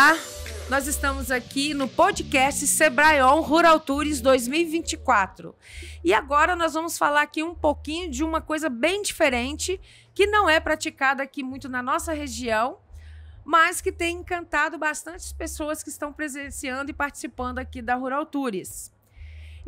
Olá, nós estamos aqui no podcast Sebrae-On Rural Tours 2024. E agora nós vamos falar aqui um pouquinho de uma coisa bem diferente que não é praticada aqui muito na nossa região, mas que tem encantado bastante pessoas que estão presenciando e participando aqui da Rural Tours.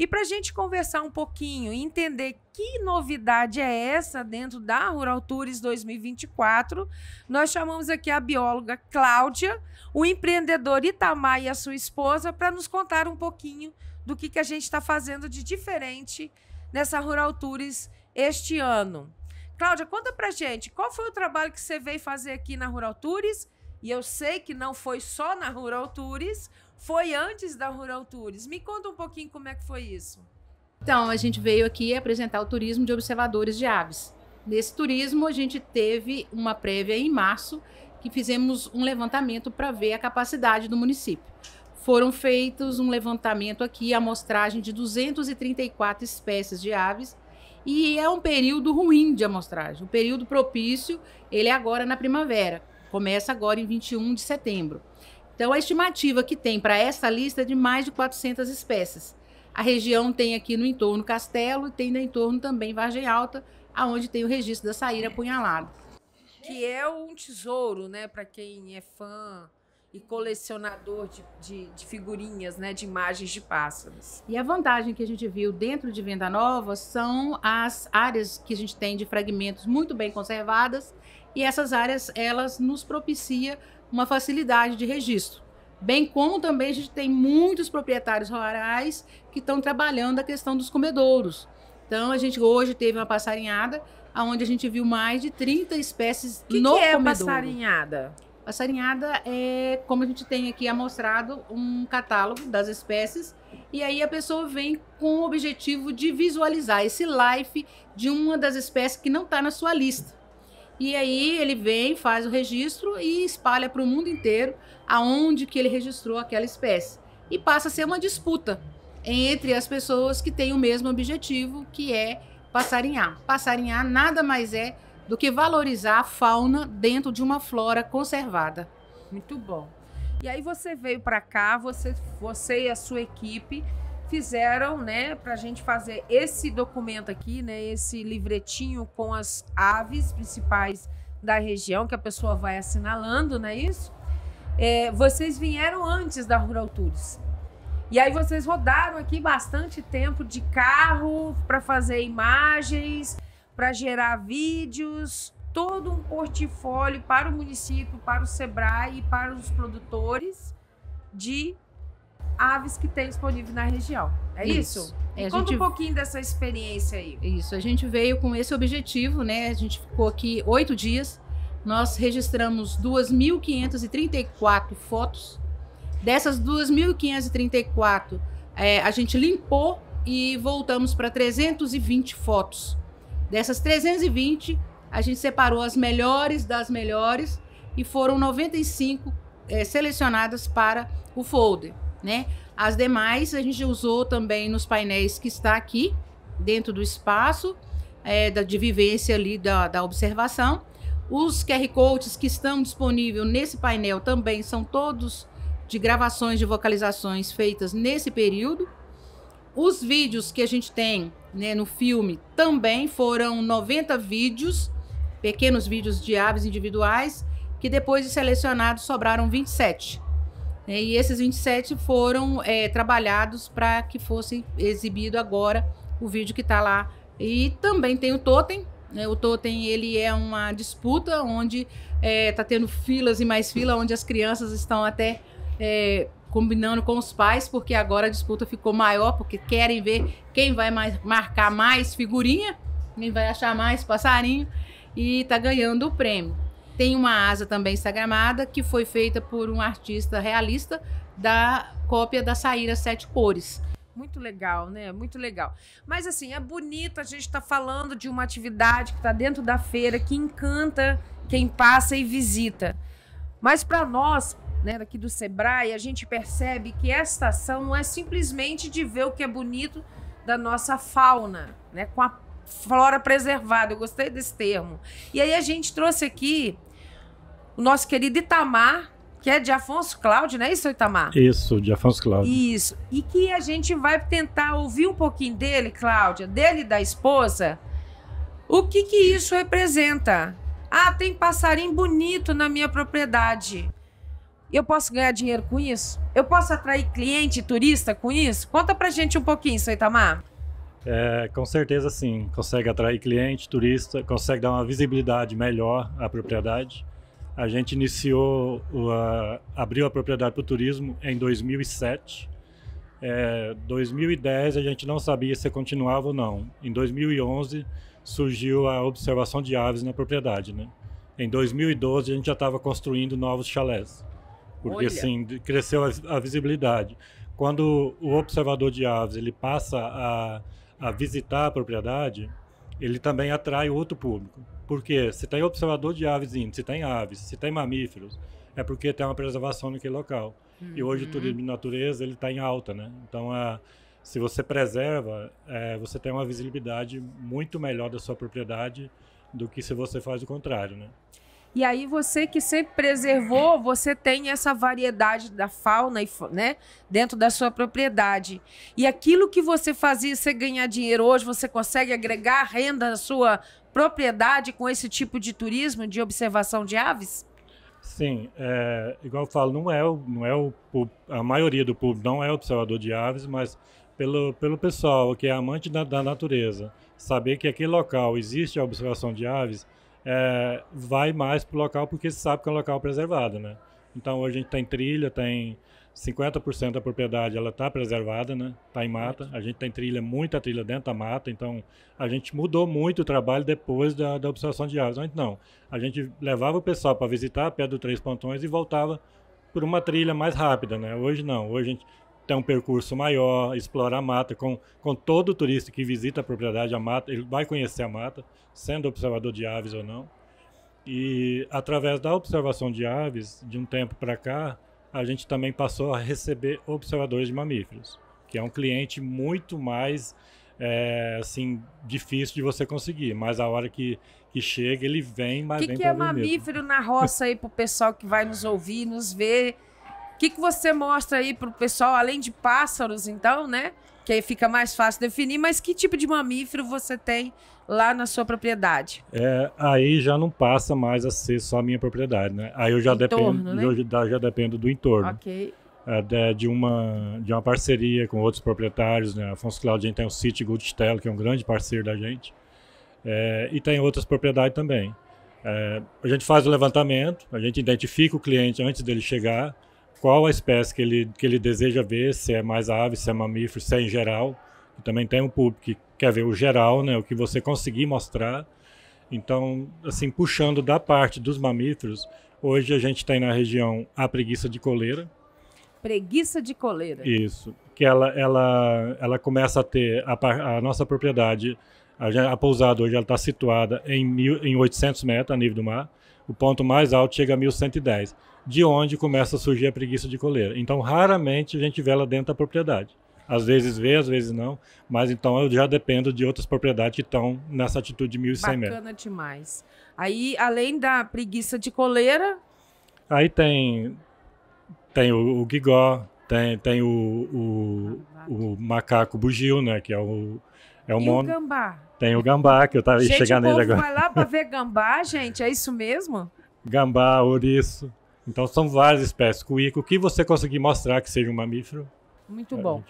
E para a gente conversar um pouquinho e entender que novidade é essa dentro da Rural Tours 2024, nós chamamos aqui a bióloga Cláudia, o empreendedor Itamar e a sua esposa, para nos contar um pouquinho do que, que a gente está fazendo de diferente nessa Rural Tours este ano. Cláudia, conta para gente, qual foi o trabalho que você veio fazer aqui na Rural Tours? E eu sei que não foi só na Rural Tours, foi antes da Rural Tours. Me conta um pouquinho como é que foi isso. Então, a gente veio aqui apresentar o turismo de observadores de aves. Nesse turismo, a gente teve uma prévia em março que fizemos um levantamento para ver a capacidade do município. Foram feitos um levantamento aqui, a amostragem de 234 espécies de aves, e é um período ruim de amostragem. O período propício, ele é agora na primavera, começa agora em 21 de setembro. Então, a estimativa que tem para essa lista é de mais de 400 espécies. A região tem aqui no entorno Castelo e tem no entorno também Vargem Alta, aonde tem o registro da saíra apunhalada. Que é um tesouro, né, para quem é fã e colecionador de, de, de, figurinhas, né, de imagens de pássaros. E a vantagem que a gente viu dentro de Venda Nova são as áreas que a gente tem de fragmentos muito bem conservadas e essas áreas elas nos propicia uma facilidade de registro. Bem como também a gente tem muitos proprietários rurais que estão trabalhando a questão dos comedouros. Então a gente hoje teve uma passarinhada onde a gente viu mais de 30 espécies que no que é comedouro. passarinhada? Passarinhada é como a gente tem aqui amostrado um catálogo das espécies e aí a pessoa vem com o objetivo de visualizar esse life de uma das espécies que não está na sua lista. E aí ele vem, faz o registro e espalha para o mundo inteiro aonde que ele registrou aquela espécie. E passa a ser uma disputa entre as pessoas que têm o mesmo objetivo, que é passarinhar. Passarinhar nada mais é do que valorizar a fauna dentro de uma flora conservada. Muito bom. E aí você veio para cá, você, você e a sua equipe fizeram, né, para a gente fazer esse documento aqui, né, esse livretinho com as aves principais da região que a pessoa vai assinalando, não é isso? É, vocês vieram antes da Rural Tours. E aí vocês rodaram aqui bastante tempo de carro para fazer imagens, para gerar vídeos, todo um portfólio para o município, para o Sebrae e para os produtores de aves que tem disponível na região. É isso? isso? É, conta gente... um pouquinho dessa experiência aí. Isso, a gente veio com esse objetivo, né? A gente ficou aqui oito dias, nós registramos 2.534 fotos. Dessas 2.534, é, a gente limpou e voltamos para 320 fotos. Dessas 320, a gente separou as melhores das melhores e foram 95 é, selecionadas para o folder né? As demais a gente usou também nos painéis que está aqui dentro do espaço é, da, de vivência ali da, da observação. Os QR codes que estão disponíveis nesse painel também são todos de gravações de vocalizações feitas nesse período. Os vídeos que a gente tem né, no filme também foram 90 vídeos, pequenos vídeos de aves individuais, que depois de selecionados sobraram 27. Né? E esses 27 foram é, trabalhados para que fosse exibido agora o vídeo que está lá. E também tem o Totem. Né? O Totem ele é uma disputa onde está é, tá tendo filas e mais fila, onde as crianças estão até é, combinando com os pais, porque agora a disputa ficou maior, porque querem ver quem vai mais, marcar mais figurinha, quem vai achar mais passarinho, e está ganhando o prêmio. Tem uma asa também instagramada que foi feita por um artista realista da cópia da Saíra Sete Cores. Muito legal, né? Muito legal. Mas assim, é bonito a gente estar tá falando de uma atividade que está dentro da feira, que encanta quem passa e visita. Mas para nós, né, daqui do Sebrae, a gente percebe que esta ação não é simplesmente de ver o que é bonito da nossa fauna, né, com a flora preservada. Eu gostei desse termo. E aí a gente trouxe aqui o nosso querido Itamar, que é de Afonso Cláudio, não é isso, Itamar? Isso, de Afonso Cláudio. Isso. E que a gente vai tentar ouvir um pouquinho dele, Cláudia, dele e da esposa, o que que isso representa. Ah, tem passarinho bonito na minha propriedade. Eu posso ganhar dinheiro com isso? Eu posso atrair cliente turista com isso? Conta pra gente um pouquinho, seu Itamar. É, com certeza sim, consegue atrair cliente, turista, consegue dar uma visibilidade melhor à propriedade a gente iniciou, a, abriu a propriedade para o turismo em 2007. É, 2010 a gente não sabia se continuava ou não. Em 2011 surgiu a observação de aves na propriedade, né? Em 2012 a gente já estava construindo novos chalés, porque Olha. assim cresceu a, a, visibilidade. Quando o observador de aves ele passa a, a visitar a propriedade, ele também atrai outro público. Porque se tem observador de aves indo, se tem aves, se tem mamíferos, é porque tem uma preservação naquele local. Uhum. E hoje o uhum. turismo de natureza ele está em alta, né? Então a se você preserva, é, você tem uma visibilidade muito melhor da sua propriedade do que se você faz o contrário, né? E aí você que sempre preservou, você tem essa variedade da fauna, né, dentro da sua propriedade. E aquilo que você fazia, você ganhar dinheiro hoje, você consegue agregar renda à sua propriedade com esse tipo de turismo, de observação de aves? Sim, é, igual eu falo, não é, não é o, a maioria do público não é observador de aves, mas pelo, pelo pessoal que é amante da, da natureza, saber que aquele local existe a observação de aves, é, vai mais para o local porque se sabe que é um local preservado, né? Então hoje a gente tem trilha, tem 50% da propriedade ela está preservada, né? Está em mata. A gente tem trilha, muita trilha dentro da mata. Então a gente mudou muito o trabalho depois da, da observação de aves. Antes não. A gente levava o pessoal para visitar a Pedra do Três Pontões e voltava por uma trilha mais rápida, né? Hoje não. Hoje a gente ter um percurso maior, explorar a mata. Com, com todo turista que visita a propriedade, a mata, ele vai conhecer a mata, sendo observador de aves ou não. E através da observação de aves, de um tempo para cá, a gente também passou a receber observadores de mamíferos, que é um cliente muito mais é, assim difícil de você conseguir. Mas a hora que, que chega, ele vem, mais que que é mamífero mesmo. na roça aí o pessoal que vai nos ouvir, nos ver? que, que você mostra aí pro pessoal, além de pássaros, então, né? Que aí fica mais fácil definir, mas que tipo de mamífero você tem lá na sua propriedade? É, aí já não passa mais a ser só a minha propriedade, né? Aí eu já, entorno, dependo, né? eu já, dependo do entorno. Ok. É, de, uma, de uma parceria com outros proprietários, né? Afonso gente tem o City Goldstelo, que é um grande parceiro da gente. É, e tem outras propriedades também. É, a gente faz o levantamento, a gente identifica o cliente antes dele chegar, qual a espécie que ele, que ele deseja ver, se é mais ave, se é mamífero, se é em geral. Também tem um público que quer ver o geral, né, o que você conseguir mostrar. Então, assim, puxando da parte dos mamíferos, hoje a gente tem na região a preguiça de coleira. Preguiça de coleira. Isso, que ela, ela, ela começa a ter a, a nossa propriedade, a, a pousada hoje ela está situada em, mil, em 800 metros a nível do mar, o ponto mais alto chega a 1110, de onde começa a surgir a preguiça de coleira. Então, raramente a gente vê ela dentro da propriedade. Às vezes vê, às vezes não, mas então eu já dependo de outras propriedades que estão nessa atitude de 1.100 Bacana metros. Bacana demais. Aí, além da preguiça de coleira... Aí tem, tem o, o tem, tem o, o, o macaco bugio, né, que é o, é e o gambá? Tem o gambá, que eu tava chegando nele agora. vai lá para ver gambá, gente? É isso mesmo? Gambá, ouriço. Então são várias espécies. Cuíco, o que você conseguir mostrar que seja um mamífero. Muito bom.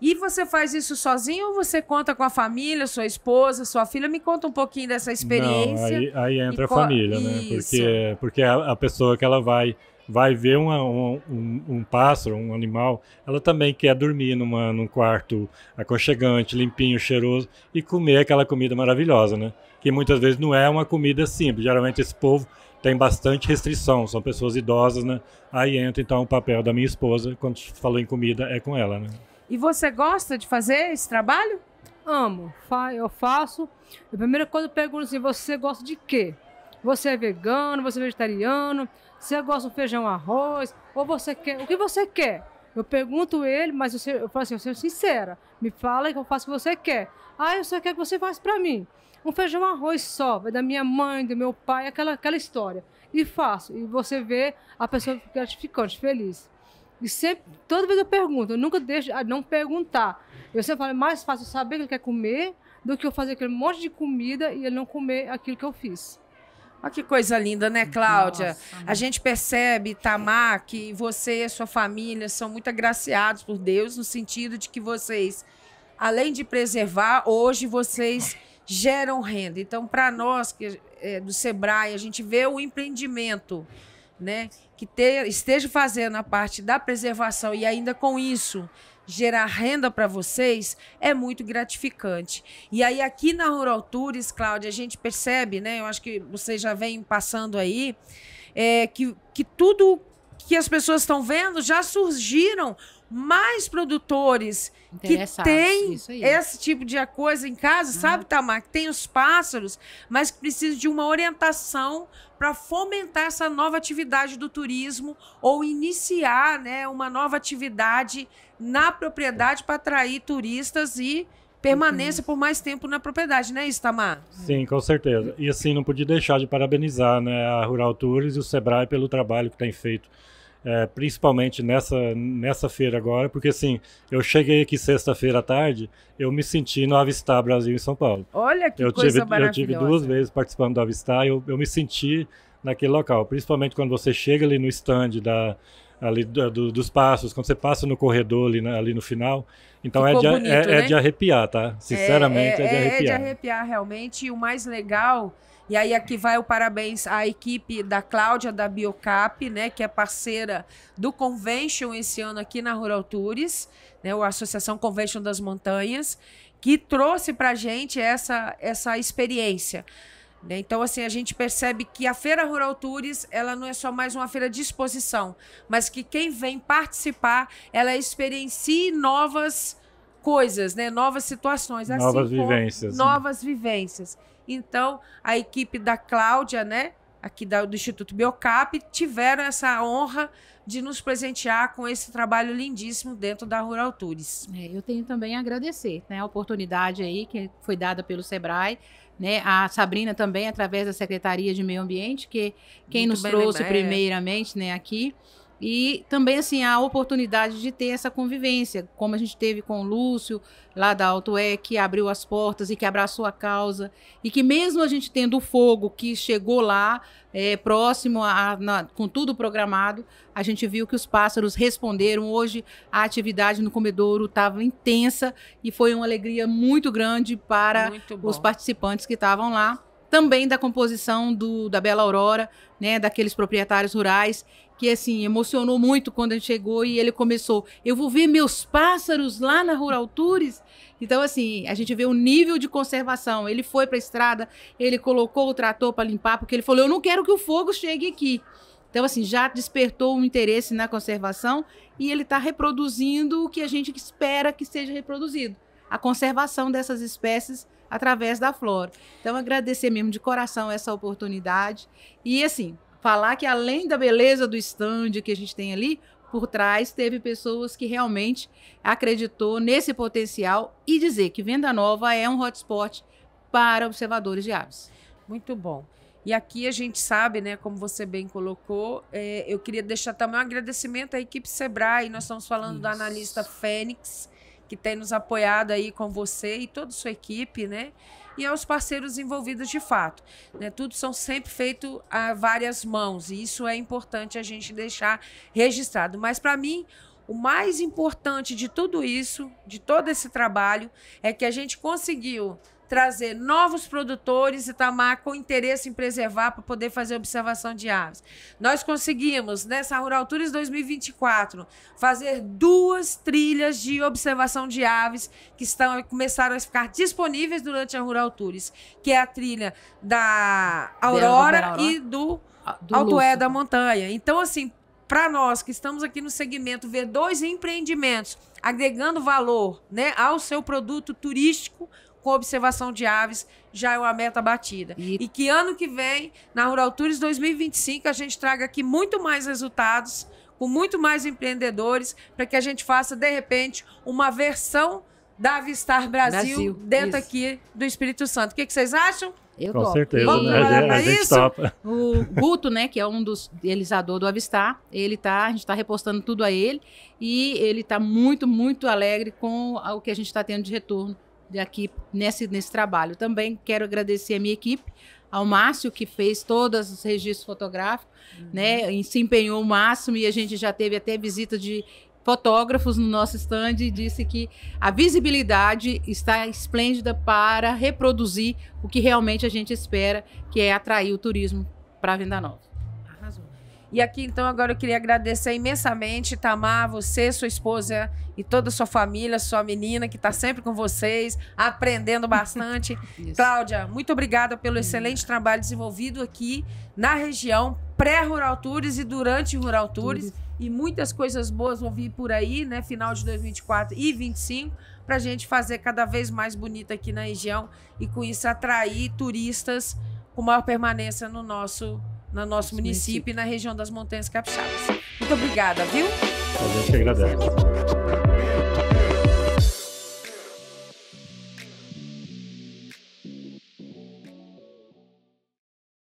E você faz isso sozinho ou você conta com a família, sua esposa, sua filha? Me conta um pouquinho dessa experiência. Não, aí, aí entra a família, né? Porque, porque é a, a pessoa que ela vai vai ver uma, um, um, um, pássaro, um animal, ela também quer dormir numa, num quarto aconchegante, limpinho, cheiroso e comer aquela comida maravilhosa, né? Que muitas vezes não é uma comida simples. Geralmente esse povo tem bastante restrição, são pessoas idosas, né? Aí entra então o papel da minha esposa, quando falou em comida, é com ela, né? E você gosta de fazer esse trabalho? Amo, eu faço. A primeira coisa eu pergunto assim: você gosta de quê? você é vegano, você é vegetariano, você gosta de feijão arroz, ou você quer, o que você quer? Eu pergunto ele, mas eu, eu falo assim, eu sou sincera, me fala que eu faço o que você quer. Ah, eu só quero que você faça para mim. Um feijão arroz só, vai é da minha mãe, do meu pai, aquela, aquela história. E faço, e você vê a pessoa gratificante, feliz. E sempre, toda vez eu pergunto, eu nunca deixo de não perguntar. Eu sempre falo, é mais fácil saber o que ele quer comer do que eu fazer aquele monte de comida e ele não comer aquilo que eu fiz. Olha que coisa linda, né, Cláudia? Nossa, a gente percebe, Tamar, que você e sua família são muito agraciados por Deus, no sentido de que vocês, além de preservar, hoje vocês geram renda. Então, para nós que é, do Sebrae, a gente vê o empreendimento, né, que te, esteja fazendo a parte da preservação e ainda com isso gerar renda para vocês é muito gratificante. E aí aqui na Rural Tours, Cláudia, a gente percebe, né? Eu acho que vocês já vêm passando aí, é, que, que tudo que as pessoas estão vendo já surgiram mais produtores que têm esse tipo de coisa em casa, uhum. sabe, Tamar? Que tem os pássaros, mas que precisam de uma orientação para fomentar essa nova atividade do turismo ou iniciar né, uma nova atividade na propriedade para atrair turistas e permaneça por mais tempo na propriedade, não é isso, Tamar? Sim, com certeza. E assim, não podia deixar de parabenizar né, a Rural Tours e o Sebrae pelo trabalho que tem feito é, principalmente nessa, nessa feira agora, porque assim, eu cheguei aqui sexta-feira à tarde, eu me senti no Avistar Brasil em São Paulo. Olha que eu coisa tive, maravilhosa. Eu tive duas vezes participando do Avistar, eu, eu me senti naquele local, principalmente quando você chega ali no stand da, ali do, dos passos, quando você passa no corredor ali, ali no final. Então é de, bonito, é, é né? é, de arrepiar, tá? É, Sinceramente, é, é, é, de arrepiar. É de arrepiar, realmente. E o mais legal, e aí aqui vai o parabéns à equipe da Cláudia, da Biocap, né? Que é parceira do Convention esse ano aqui na Rural Tours, né? A Associação Convention das Montanhas, que trouxe pra gente essa, essa experiência. Né? Então, assim, a gente percebe que a Feira Rural Tours, ela não é só mais uma feira de exposição, mas que quem vem participar, ela experiencia novas coisas, né? novas situações. Assim novas assim, vivências. Né? Novas né? vivências. Então, a equipe da Cláudia, né? aqui da, do Instituto Biocap, tiveram essa honra de nos presentear com esse trabalho lindíssimo dentro da Rural Tours. É, eu tenho também a agradecer né, a oportunidade aí que foi dada pelo SEBRAE né? A Sabrina também, através da Secretaria de Meio Ambiente, que quem Muito nos trouxe primeiramente né, aqui. E também, assim, a oportunidade de ter essa convivência, como a gente teve com o Lúcio, lá da AutoE, que abriu as portas e que abraçou a causa. E que mesmo a gente tendo o fogo que chegou lá, é, próximo, a, na, com tudo programado, a gente viu que os pássaros responderam. Hoje a atividade no comedouro estava intensa e foi uma alegria muito grande para muito os participantes que estavam lá também da composição do, da Bela Aurora, né, daqueles proprietários rurais que assim emocionou muito quando a gente chegou e ele começou, eu vou ver meus pássaros lá na Rural Tours. Então assim, a gente vê o nível de conservação. Ele foi para a estrada, ele colocou o trator para limpar porque ele falou, eu não quero que o fogo chegue aqui. Então assim, já despertou o um interesse na conservação e ele está reproduzindo o que a gente espera que seja reproduzido, a conservação dessas espécies através da flora. Então agradecer mesmo de coração essa oportunidade e assim falar que além da beleza do stand que a gente tem ali, por trás teve pessoas que realmente acreditou nesse potencial e dizer que Venda Nova é um hotspot para observadores de aves. Muito bom. E aqui a gente sabe, né, como você bem colocou, é, eu queria deixar também um agradecimento à equipe Sebrae. Nós estamos falando Isso. da analista Fênix, que tem nos apoiado aí com você e toda a sua equipe, né? e aos parceiros envolvidos de fato. Né? Tudo são sempre feito a várias mãos e isso é importante a gente deixar registrado. Mas para mim, o mais importante de tudo isso, de todo esse trabalho, é que a gente conseguiu trazer novos produtores Itamar com interesse em preservar para poder fazer observação de aves. Nós conseguimos, nessa Rural Tours 2024, fazer duas trilhas de observação de aves que estão, começaram a ficar disponíveis durante a Rural Tours, que é a trilha da Aurora, e do, do Altoé da Montanha. Então, assim, para nós que estamos aqui no segmento ver dois empreendimentos agregando valor né, ao seu produto turístico com observação de aves já é uma meta batida. E, e que ano que vem, na Rural Tours 2025, a gente traga aqui muito mais resultados, com muito mais empreendedores, para que a gente faça, de repente, uma versão da Avistar Brasil, Brasil dentro isso. aqui do Espírito Santo. O que, que vocês acham? Eu Com topo. certeza, Vamos né? A gente, isso? O Guto, né, que é um dos realizadores do Avistar, ele tá, a gente está repostando tudo a ele e ele está muito, muito alegre com o que a gente está tendo de retorno aqui nesse, nesse trabalho. Também quero agradecer a minha equipe, ao Márcio, que fez todos os registros fotográficos, uhum. né? E se empenhou o máximo e a gente já teve até visita de fotógrafos no nosso stand e disse que a visibilidade está esplêndida para reproduzir o que realmente a gente espera, que é atrair o turismo para Venda Nova. E aqui, então, agora eu queria agradecer imensamente, Tamar, você, sua esposa e toda a sua família, sua menina, que está sempre com vocês, aprendendo bastante. Cláudia, muito obrigada pelo excelente trabalho desenvolvido aqui na região, pré-Rural Tours e durante Rural Tours. Tudo. E muitas coisas boas vão vir por aí, né? Final de 2024 e 2025 para a gente fazer cada vez mais bonita aqui na região e com isso atrair turistas com maior permanência no nosso no nosso município e na região das Montanhas Capixabas. Muito obrigada, viu? A gente agradece.